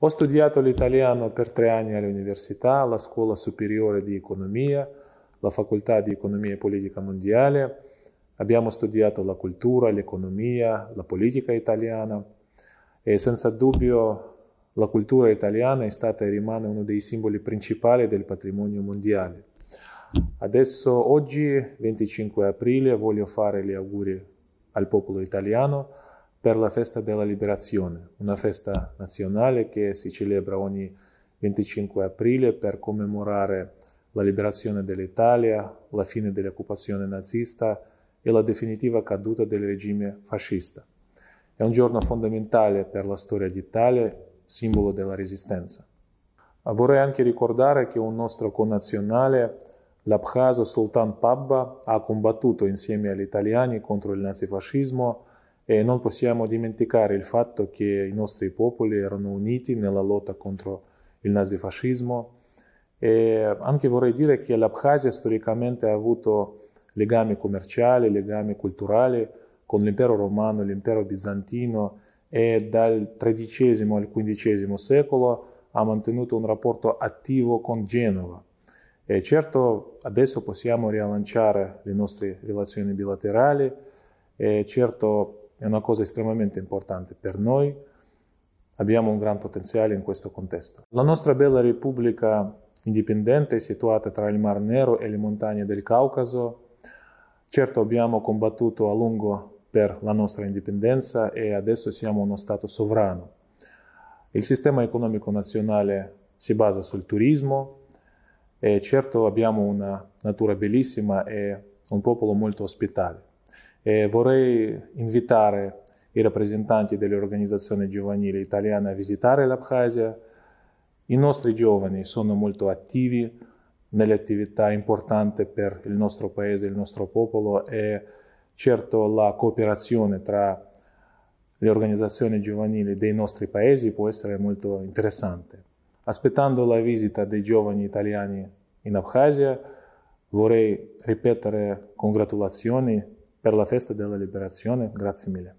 Ho studiato l'italiano per tre anni all'università, alla Scuola Superiore di Economia, la Facoltà di Economia e Politica Mondiale. Abbiamo studiato la cultura, l'economia, la politica italiana e senza dubbio la cultura italiana è stata e rimane uno dei simboli principali del patrimonio mondiale. Adesso, oggi, 25 aprile, voglio fare gli auguri al popolo italiano per la festa della liberazione, una festa nazionale che si celebra ogni 25 aprile per commemorare la liberazione dell'Italia, la fine dell'occupazione nazista e la definitiva caduta del regime fascista. È un giorno fondamentale per la storia d'Italia, simbolo della resistenza. Ah, vorrei anche ricordare che un nostro connazionale, l'abkhazo Sultan Pabba, ha combattuto insieme agli italiani contro il nazifascismo e non possiamo dimenticare il fatto che i nostri popoli erano uniti nella lotta contro il nazifascismo. E anche vorrei dire che l'Abkhazia storicamente ha avuto legami commerciali, legami culturali con l'impero romano, l'impero bizantino e dal XIII al XV secolo ha mantenuto un rapporto attivo con Genova. E certo, adesso possiamo rilanciare le nostre relazioni bilaterali, e certo è una cosa estremamente importante per noi, abbiamo un gran potenziale in questo contesto. La nostra bella repubblica indipendente, è situata tra il Mar Nero e le montagne del Caucaso, certo abbiamo combattuto a lungo per la nostra indipendenza e adesso siamo uno Stato sovrano. Il sistema economico nazionale si basa sul turismo e certo abbiamo una natura bellissima e un popolo molto ospitale. E vorrei invitare i rappresentanti delle organizzazioni giovanili italiane a visitare l'Abkhazia. I nostri giovani sono molto attivi nelle attività importanti per il nostro paese, il nostro popolo e certo la cooperazione tra le organizzazioni giovanili dei nostri paesi può essere molto interessante. Aspettando la visita dei giovani italiani in Abkhazia, vorrei ripetere congratulazioni per la festa della liberazione. Grazie mille.